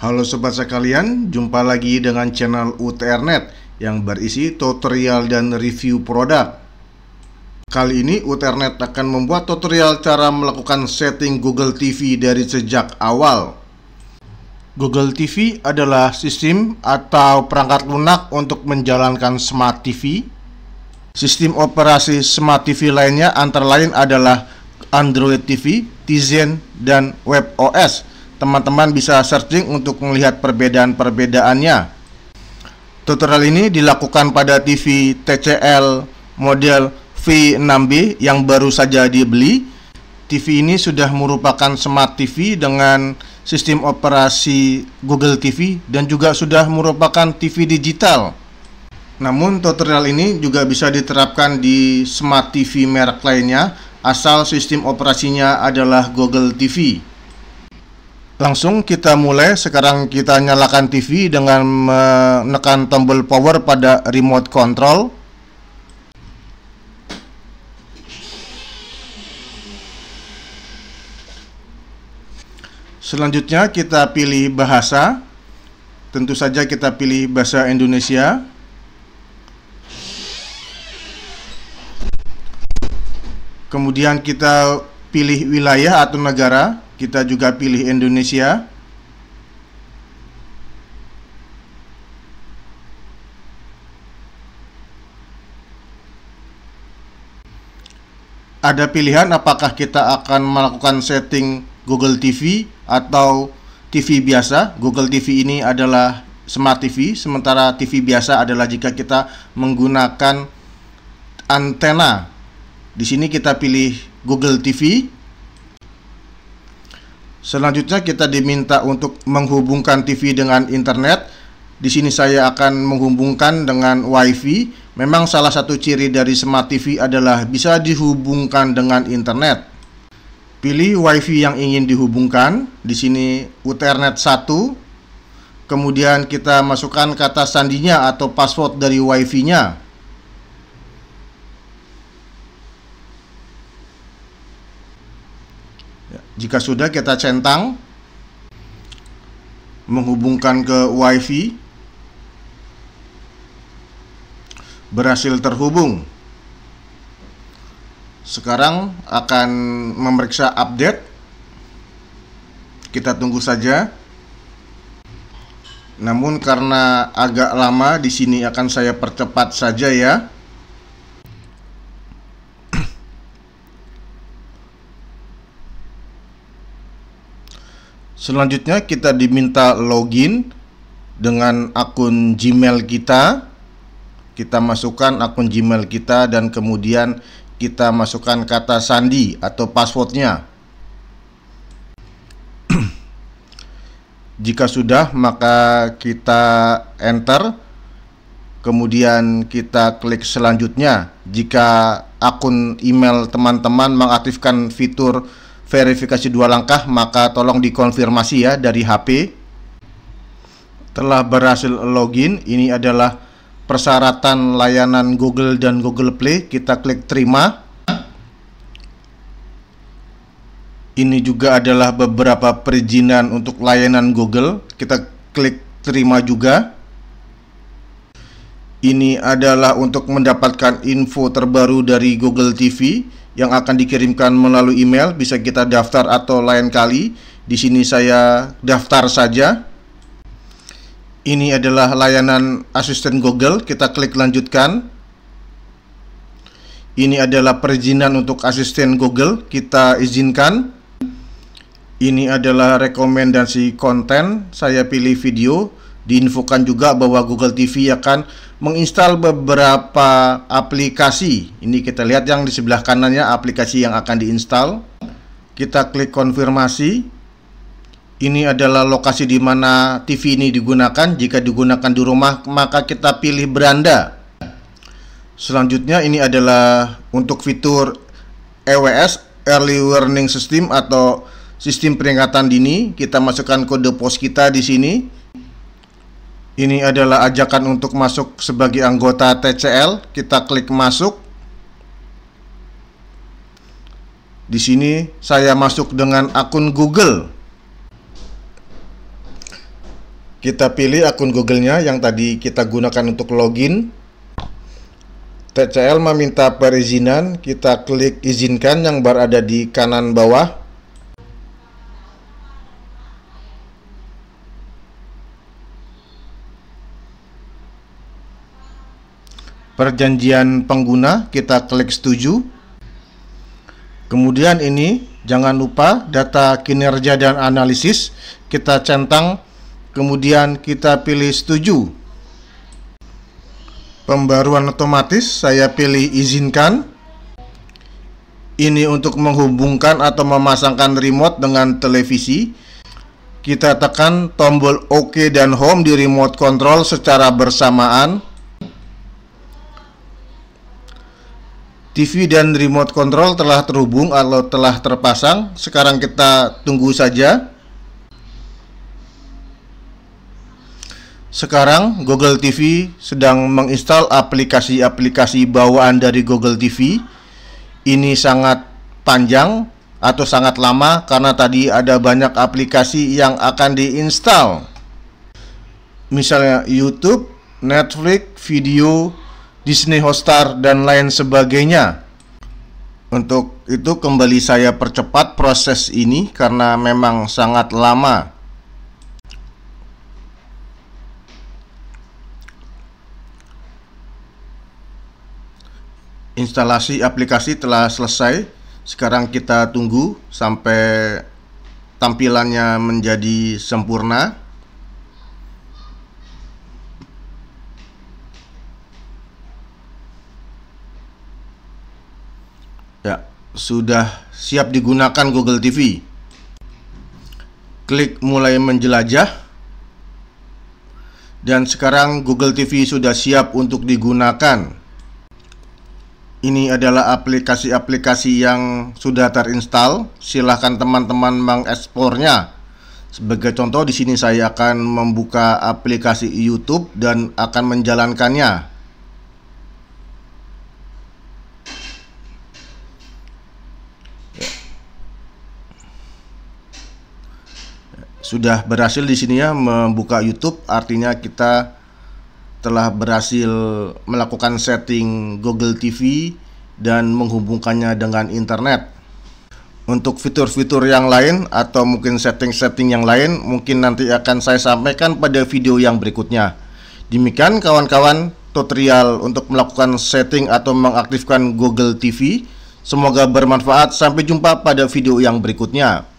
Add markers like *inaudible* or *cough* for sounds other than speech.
Halo sobat sekalian, jumpa lagi dengan channel UTRNet yang berisi tutorial dan review produk. Kali ini UTRNet akan membuat tutorial cara melakukan setting Google TV dari sejak awal. Google TV adalah sistem atau perangkat lunak untuk menjalankan Smart TV. Sistem operasi Smart TV lainnya antara lain adalah Android TV, Tizen, dan WebOS teman-teman bisa searching untuk melihat perbedaan-perbedaannya. Tutorial ini dilakukan pada TV TCL model V6B yang baru saja dibeli. TV ini sudah merupakan smart TV dengan sistem operasi Google TV dan juga sudah merupakan TV digital. Namun tutorial ini juga bisa diterapkan di smart TV merek lainnya asal sistem operasinya adalah Google TV. Langsung kita mulai. Sekarang kita nyalakan TV dengan menekan tombol power pada remote control. Selanjutnya kita pilih bahasa. Tentu saja kita pilih bahasa Indonesia. Kemudian kita pilih wilayah atau negara. Kita juga pilih Indonesia. Ada pilihan apakah kita akan melakukan setting Google TV atau TV biasa. Google TV ini adalah smart TV, sementara TV biasa adalah jika kita menggunakan antena. Di sini kita pilih Google TV. Selanjutnya kita diminta untuk menghubungkan TV dengan internet. Di sini saya akan menghubungkan dengan WiFi. Memang salah satu ciri dari Smart TV adalah bisa dihubungkan dengan internet. Pilih WiFi yang ingin dihubungkan. Di sini Ethernet 1. Kemudian kita masukkan kata sandinya atau password dari WiFi-nya. Jika sudah kita centang menghubungkan ke WiFi berhasil terhubung. Sekarang akan memeriksa update. Kita tunggu saja. Namun karena agak lama di sini akan saya percepat saja ya. Selanjutnya kita diminta login dengan akun Gmail kita. Kita masukkan akun Gmail kita dan kemudian kita masukkan kata sandi atau passwordnya. *clears throat* Jika sudah maka kita enter. Kemudian kita klik selanjutnya. Jika akun email teman-teman mengaktifkan fitur verifikasi dua langkah, maka tolong dikonfirmasi ya dari HP. Telah berhasil login, ini adalah persyaratan layanan Google dan Google Play. Kita klik terima. Ini juga adalah beberapa perizinan untuk layanan Google. Kita klik terima juga. Ini adalah untuk mendapatkan info terbaru dari Google TV yang akan dikirimkan melalui email. Bisa kita daftar atau lain kali. Di sini saya daftar saja. Ini adalah layanan asisten Google. Kita klik lanjutkan. Ini adalah perizinan untuk asisten Google. Kita izinkan. Ini adalah rekomendasi konten. Saya pilih video Diinfokan juga bahwa Google TV akan menginstal beberapa aplikasi. Ini kita lihat yang di sebelah kanannya aplikasi yang akan diinstal. Kita klik konfirmasi. Ini adalah lokasi di mana TV ini digunakan. Jika digunakan di rumah, maka kita pilih beranda. Selanjutnya ini adalah untuk fitur EWS Early Warning System atau sistem peringatan dini. Kita masukkan kode pos kita di sini. Ini adalah ajakan untuk masuk sebagai anggota TCL. Kita klik masuk. Di sini saya masuk dengan akun Google. Kita pilih akun Google-nya yang tadi kita gunakan untuk login. TCL meminta perizinan, kita klik izinkan yang berada di kanan bawah. perjanjian pengguna, kita klik setuju. Kemudian ini jangan lupa data kinerja dan analisis, kita centang, kemudian kita pilih setuju. Pembaruan otomatis saya pilih izinkan. Ini untuk menghubungkan atau memasangkan remote dengan televisi. Kita tekan tombol OK dan Home di remote control secara bersamaan TV dan remote control telah terhubung atau telah terpasang. Sekarang kita tunggu saja. Sekarang Google TV sedang menginstal aplikasi-aplikasi bawaan dari Google TV. Ini sangat panjang atau sangat lama karena tadi ada banyak aplikasi yang akan diinstal. Misalnya YouTube, Netflix, video, Disney Hotstar dan lain sebagainya. Untuk itu kembali saya percepat proses ini karena memang sangat lama. Instalasi aplikasi telah selesai. Sekarang kita tunggu sampai tampilannya menjadi sempurna. sudah siap digunakan Google TV. Klik mulai menjelajah. Dan sekarang Google TV sudah siap untuk digunakan. Ini adalah aplikasi-aplikasi yang sudah terinstall. Silahkan teman-teman mengekspornya. Sebagai contoh, di sini saya akan membuka aplikasi YouTube dan akan menjalankannya. sudah berhasil di sini ya membuka YouTube artinya kita telah berhasil melakukan setting Google TV dan menghubungkannya dengan internet. Untuk fitur-fitur yang lain atau mungkin setting-setting yang lain mungkin nanti akan saya sampaikan pada video yang berikutnya. Demikian kawan-kawan tutorial untuk melakukan setting atau mengaktifkan Google TV. Semoga bermanfaat. Sampai jumpa pada video yang berikutnya.